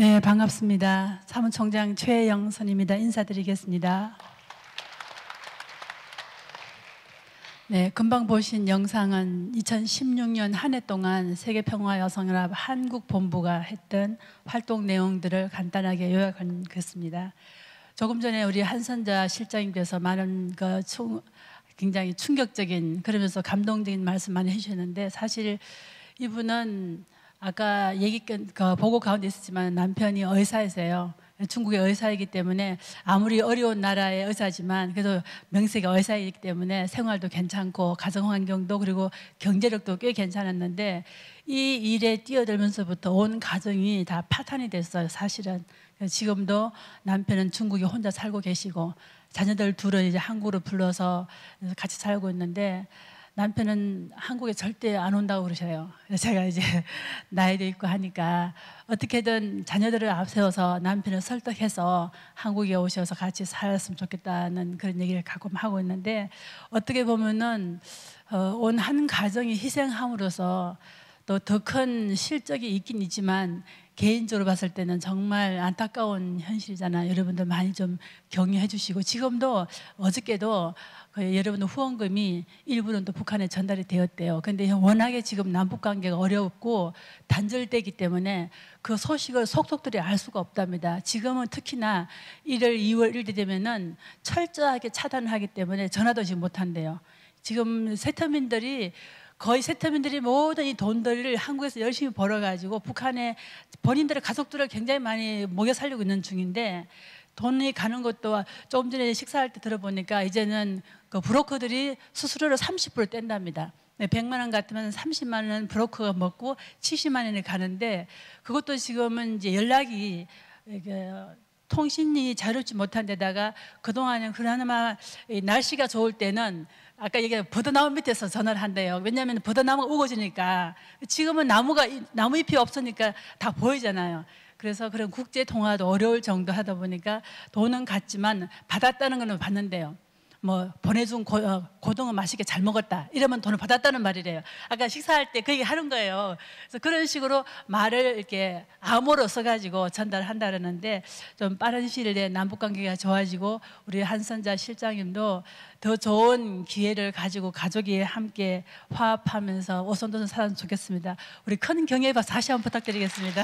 네, 반갑습니다. 사무총장 최영선입니다. 인사드리겠습니다. 네, 금방 보신 영상은 2016년 한 해 동안 세계평화여성연합 한국본부가 했던 활동 내용들을 간단하게 요약한 것니다 조금 전에 우리 한선자 실장님께서 많은 그 총, 굉장히 충격적인 그러면서 감동적인 말씀 많이 해주셨는데 사실 이분은 아까 얘기 그 보고 가운데 있었지만 남편이 의사이세요. 중국의 의사이기 때문에 아무리 어려운 나라의 의사지만 그래도 명색의 의사이기 때문에 생활도 괜찮고 가정 환경도 그리고 경제력도 꽤 괜찮았는데 이 일에 뛰어들면서부터 온 가정이 다 파탄이 됐어요. 사실은 지금도 남편은 중국에 혼자 살고 계시고 자녀들 둘은 이제 한국으로 불러서 같이 살고 있는데 남편은 한국에 절대 안 온다고 그러셔요. 제가 이제 나이도 있고 하니까 어떻게든 자녀들을 앞세워서 남편을 설득해서 한국에 오셔서 같이 살았으면 좋겠다는 그런 얘기를 가끔 하고 있는데 어떻게 보면은 어, 온한 가정이 희생함으로써 또더 큰 실적이 있긴 있지만 개인적으로 봤을 때는 정말 안타까운 현실이잖아요. 여러분들 많이 좀 격려해 주시고 지금도 어저께도 그 여러분들 후원금이 일부는 또 북한에 전달이 되었대요. 근데 워낙에 지금 남북 관계가 어렵고 단절되기 때문에 그 소식을 속속들이 알 수가 없답니다. 지금은 특히나 1월, 2월 1일 되면은 철저하게 차단하기 때문에 전화도 지금 못 한대요. 지금 세터민들이 거의 세터민들이 모든 이 돈들을 한국에서 열심히 벌어가지고 북한에 본인들의 가족들을 굉장히 많이 먹여 살리고 있는 중인데 돈이 가는 것도 조금 전에 식사할 때 들어보니까 이제는 그 브로커들이 수수료를 30% 뗀답니다. 100만 원 같으면 30만 원 브로커가 먹고 70만 원이 가는데 그것도 지금은 이제 연락이 이 통신이 자료지 못한 데다가 그동안은 그나마 날씨가 좋을 때는 아까 얘기한 버드나무 밑에서 전화를 한대요. 왜냐하면 버드나무가 우거지니까 지금은 나무가 나무 잎이 없으니까 다 보이잖아요. 그래서 그런 국제 통화도 어려울 정도 하다 보니까 돈은 갔지만 받았다는 거는 봤는데요. 뭐 보내준 고, 어, 고등어 맛있게 잘 먹었다 이러면 돈을 받았다는 말이래요. 아까 식사할 때 그 얘기 하는 거예요. 그래서 그런 식으로 말을 이렇게 암호로 써가지고 전달한다는데 좀 빠른 시일 내에 남북 관계가 좋아지고 우리 한선자 실장님도 더 좋은 기회를 가지고 가족이 함께 화합하면서 오손도손 살았으면 좋겠습니다. 우리 큰 경애박 다시 한번 부탁드리겠습니다.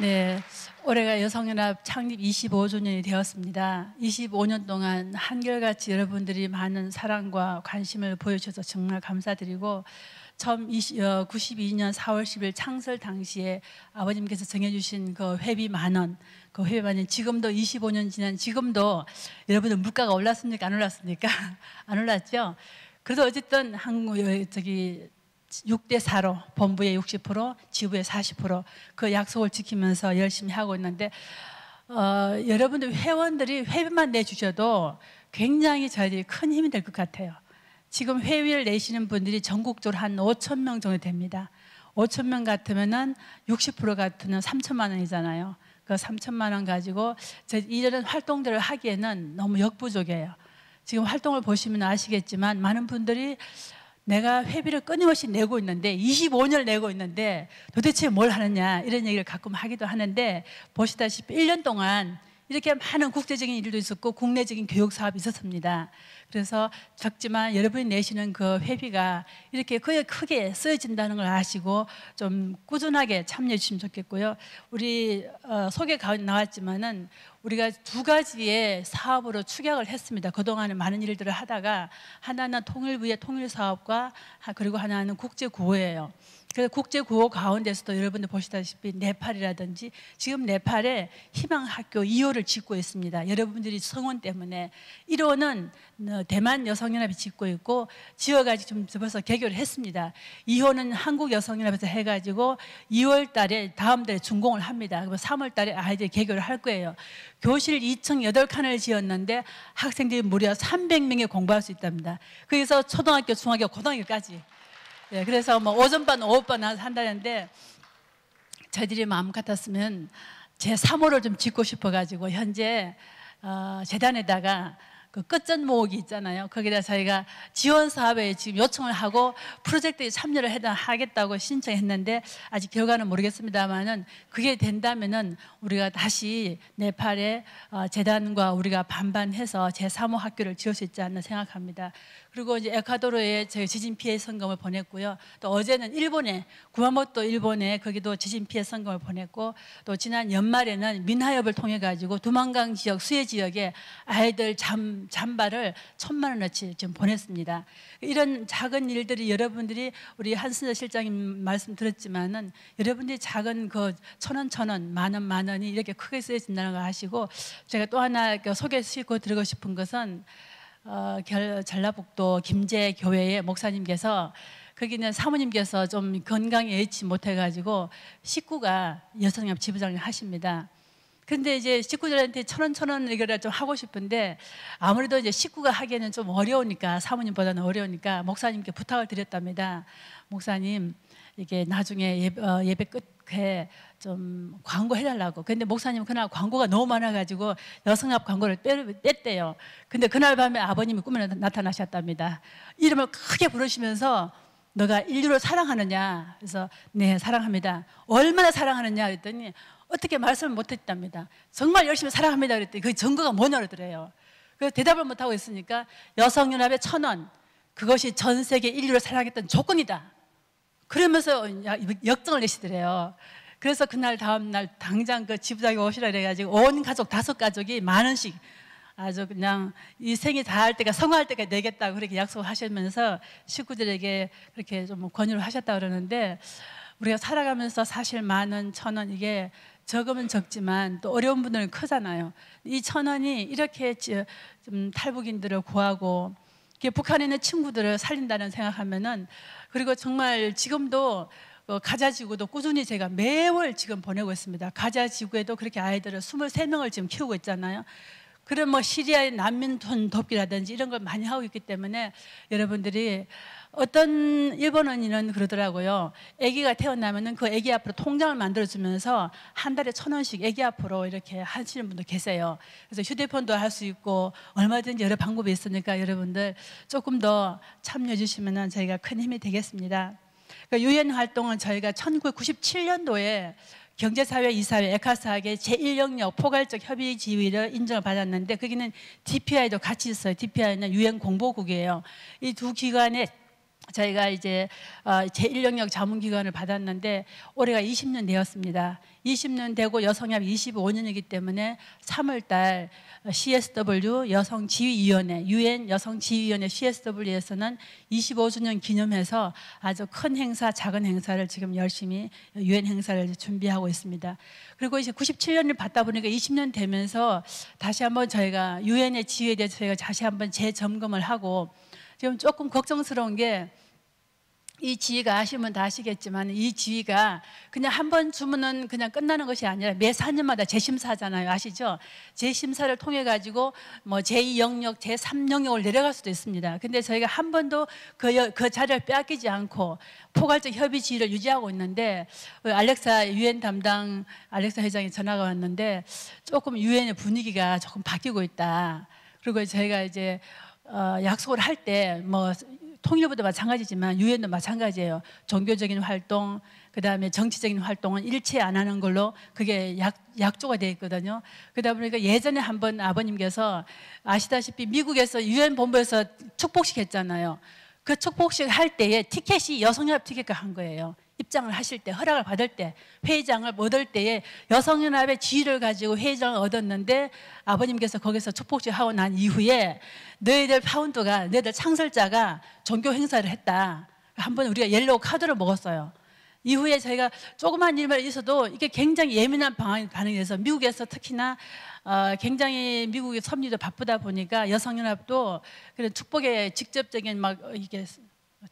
네, 올해가 여성연합 창립 25주년이 되었습니다. 25년 동안 한결같이 여러분들이 많은 사랑과 관심을 보여주셔서 정말 감사드리고 처음 20, 어, 92년 4월 10일 창설 당시에 아버님께서 정해주신 그 회비 만 원, 그 회비 만 원, 지금도 25년 지난 지금도 여러분들 물가가 올랐습니까? 안 올랐습니까? 안 올랐죠? 그래서 어쨌든 한국, 어, 저기 6대 4로 본부의 60%, 지부의 40%그 약속을 지키면서 열심히 하고 있는데 어, 여러분들 회원들이 회비만 내주셔도 굉장히 저희들이 큰 힘이 될 것 같아요. 지금 회비를 내시는 분들이 전국적으로 한 5천 명 정도 됩니다. 5천 명 같으면은 60% 같으면 3천만 원이잖아요. 그 3천만 원 가지고 저 이런 활동들을 하기에는 너무 역부족이에요. 지금 활동을 보시면 아시겠지만 많은 분들이 내가 회비를 끊임없이 내고 있는데 2 5년 내고 있는데 도대체 뭘 하느냐 이런 얘기를 가끔 하기도 하는데 보시다시피 1년 동안 이렇게 많은 국제적인 일도 있었고 국내적인 교육 사업이 있었습니다. 그래서 적지만 여러분이 내시는 그 회비가 이렇게 크게 쓰여진다는 걸 아시고 좀 꾸준하게 참여해 주시면 좋겠고요. 우리 어, 소개 가운데 나왔지만은 우리가 두 가지의 사업으로 축약을 했습니다. 그동안에 많은 일들을 하다가 하나는 통일부의 통일사업과 그리고 하나는 국제구호예요. 그래서 국제구호 가운데서도 여러분들 보시다시피 네팔이라든지 지금 네팔에 희망학교 2호를 짓고 있습니다. 여러분들이 성원 때문에 1호는 어, 어, 대만 여성연합이 짓고 있고 지어가지고 좀 벌써 개교를 했습니다. 2호는 한국 여성연합에서 해가지고 2월 달에 다음 달에 준공을 합니다. 그리 3월 달에 아이들 개교를 할 거예요. 교실 2층 8칸을 지었는데 학생들이 무려 300명이 공부할 수 있답니다. 그래서 초등학교, 중학교, 고등학교까지. 예, 그래서 뭐 오전반, 오후반 한다는데 저희들이 마음 같았으면 제 3호를 좀 짓고 싶어가지고 현재 어, 재단에다가 그 끝전 모으기 있잖아요. 거기다 저희가 지원 사업에 지금 요청을 하고 프로젝트에 참여를 해다 하겠다고 신청했는데 아직 결과는 모르겠습니다만은 그게 된다면은 우리가 다시 네팔에 어, 재단과 우리가 반반해서 제3호 학교를 지을 수 있지 않나 생각합니다. 그리고 이제 에콰도르에 저희 지진 피해 선금을 보냈고요. 또 어제는 일본에 구마모토 일본에 거기도 지진 피해 선금을 보냈고 또 지난 연말에는 민화협을 통해 가지고 두만강 지역 수해 지역에 아이들 잠 잠바를 천만 원어치 지금 보냈습니다. 이런 작은 일들이 여러분들이 우리 한순자 실장님 말씀 들었지만은 여러분들이 작은 그천 원, 천 원, 만 원, 만 원이 이렇게 크게 쓰여진다는 걸 아시고 제가 또 하나 그 소개시고 드리고 싶은 것은 어, 결, 전라북도 김제 교회의 목사님께서 거기는 사모님께서 좀 건강에 예치 못해가지고 식구가 여성협 지부장을 하십니다. 근데 이제 식구들한테 천원 천원 얘기를좀 하고 싶은데 아무래도 이제 식구가 하기에는 좀 어려우니까 사모님보다는 어려우니까 목사님께 부탁을 드렸답니다. 목사님 이게 나중에 예배, 어, 예배 끝에 좀 광고 해달라고. 근데 목사님 그날 광고가 너무 많아가지고 여성합 광고를 뺐, 대요 근데 그날 밤에 아버님이 꿈에 나타나셨답니다. 이름을 크게 부르시면서 너가 인류를 사랑하느냐? 그래서 네 사랑합니다. 얼마나 사랑하느냐? 그랬더니 어떻게 말씀을 못했답니다. 정말 열심히 사랑합니다 그랬더니 그 증거가 뭐냐 그러더래요. 그래서 대답을 못하고 있으니까 여성연합의 천 원, 그것이 전 세계 인류를 사랑했던 조건이다. 그러면서 역정을 내시더래요. 그래서 그날 다음날 당장 그 지부장이 오시라 그래가지고 온 가족 다섯 가족이 만 원씩 아주 그냥 이 생이 다할 때가 성화할 때가 되겠다고 그렇게 약속하시면서 식구들에게 그렇게 좀 권유를 하셨다 그러는데 우리가 살아가면서 사실 만 원, 천원 이게 적으면 적지만 또 어려운 분들은 크잖아요. 이 천 원이 이렇게 좀 탈북인들을 구하고 북한에 있는 친구들을 살린다는 생각하면은 그리고 정말 지금도 그 가자 지구도 꾸준히 제가 매월 지금 보내고 있습니다. 가자 지구에도 그렇게 아이들을 23명을 지금 키우고 있잖아요. 그런 뭐 시리아 의 난민 돈 돕기라든지 이런 걸 많이 하고 있기 때문에 여러분들이 어떤 일본 언니는 그러더라고요. 아기가 태어나면은 그 아기 앞으로 통장을 만들어주면서 한 달에 천 원씩 아기 앞으로 이렇게 하시는 분도 계세요. 그래서 휴대폰도 할 수 있고 얼마든지 여러 방법이 있으니까 여러분들 조금 더 참여해 주시면은 저희가 큰 힘이 되겠습니다. 그 유엔 활동은 저희가 1997년도에 경제사회 이사회 에카사학의 제1영역 포괄적 협의 지위를 인정을 받았는데 거기는 DPI도 같이 있어요. DPI는 유엔 공보국이에요. 이 두 기관의 저희가 이제 어, 제1영역 자문기관을 받았는데 올해가 20년 되었습니다. 20년 되고 여성협 25년이기 때문에 3월달 CSW 여성지휘위원회 UN 여성지휘위원회 CSW에서는 25주년 기념해서 아주 큰 행사 작은 행사를 지금 열심히 UN 행사를 준비하고 있습니다. 그리고 이제 97년을 받다 보니까 20년 되면서 다시 한번 저희가 UN의 지휘에 대해서 저희가 다시 한번 재점검을 하고 지금 조금 걱정스러운 게 이 지위가 아시면 다 아시겠지만 이 지위가 그냥 한 번 주문은 그냥 끝나는 것이 아니라 매 4년마다 재심사잖아요. 아시죠? 재심사를 통해 가지고 뭐 제2영역, 제3영역을 내려갈 수도 있습니다. 근데 저희가 한 번도 그, 그 자리를 빼앗기지 않고 포괄적 협의 지위를 유지하고 있는데 어, 알렉사 유엔 담당 알렉사 회장이 전화가 왔는데 조금 유엔의 분위기가 조금 바뀌고 있다. 그리고 저희가 이제 어, 약속을 할 때 뭐 통일부도 마찬가지지만 유엔도 마찬가지예요. 종교적인 활동, 그다음에 정치적인 활동은 일체 안 하는 걸로 그게 약, 약조가 돼 있거든요. 그러다 보니까 예전에 한번 아버님께서 아시다시피 미국에서 유엔 본부에서 축복식 했잖아요. 그 축복식 할 때에 티켓이 여성협 티켓과 한 거예요. 입장을 하실 때 허락을 받을 때 회의장을 얻을 때에 여성연합의 지위를 가지고 회의장을 얻었는데 아버님께서 거기서 축복지 하고 난 이후에 너희들 파운드가 너희들 창설자가 종교 행사를 했다. 한 번 우리가 옐로우 카드를 먹었어요. 이후에 저희가 조그만 일만 있어도 이게 굉장히 예민한 반응이 돼서 미국에서 특히나 어, 굉장히 미국의 섭리도 바쁘다 보니까 여성연합도 그런 축복의 직접적인 막 이게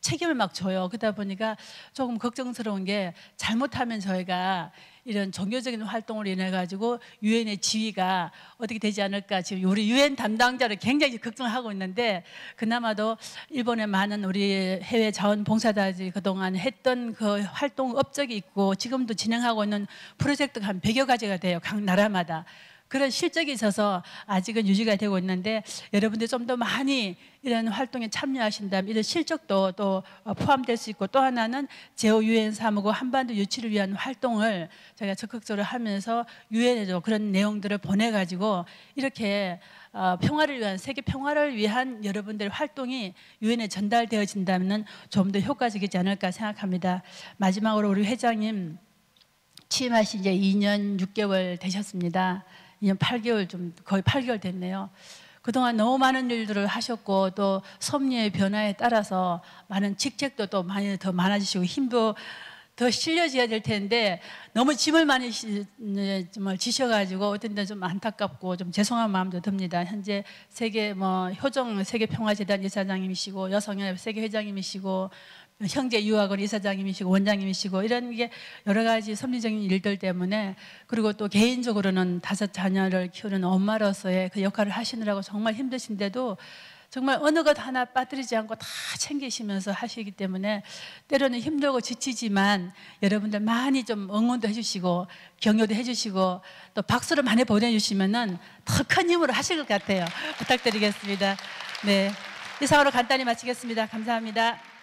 책임을 막줘요 그러다 보니까 조금 걱정스러운 게 잘못하면 저희가 이런 종교적인 활동으로 인해 가지고 유엔의 지위가 어떻게 되지 않을까 지금 우리 유엔 담당자를 굉장히 걱정하고 있는데 그나마도 일본의 많은 우리 해외 자원봉사자들이 그동안 했던 그 활동 업적이 있고 지금도 진행하고 있는 프로젝트가 한 100여 가지가 돼요. 각 나라마다. 그런 실적이 있어서 아직은 유지가 되고 있는데 여러분들 좀 더 많이 이런 활동에 참여하신다면 이런 실적도 또 어, 포함될 수 있고 또 하나는 제오 유엔 사무국 한반도 유치를 위한 활동을 저희가 적극적으로 하면서 유엔에도 그런 내용들을 보내 가지고 이렇게 어, 평화를 위한 세계 평화를 위한 여러분들의 활동이 유엔에 전달되어진다면 좀 더 효과적이지 않을까 생각합니다. 마지막으로 우리 회장님 취임하신 이제 2년 6개월 되셨습니다. 2년 8개월 좀 거의 8개월 됐네요. 그동안 너무 많은 일들을 하셨고 또 섭리의 변화에 따라서 많은 직책도 또 많이 더 많아지시고 힘도 더 실려져야 될 텐데 너무 짐을 많이 네, 정 지셔가지고 어떤 데좀 안타깝고 좀 죄송한 마음도 듭니다. 현재 세계 뭐 효정 세계 평화재단 이사장님이시고 여성연합 세계 회장님이시고 형제 유학원 이사장님이시고 원장님이시고 이런 게 여러 가지 섭리적인 일들 때문에 그리고 또 개인적으로는 다섯 자녀를 키우는 엄마로서의 그 역할을 하시느라고 정말 힘드신데도 정말 어느 것 하나 빠뜨리지 않고 다 챙기시면서 하시기 때문에 때로는 힘들고 지치지만 여러분들 많이 좀 응원도 해주시고 격려도 해주시고 또 박수를 많이 보내주시면은 더 큰 힘으로 하실 것 같아요. 부탁드리겠습니다. 네. 이상으로 간단히 마치겠습니다. 감사합니다.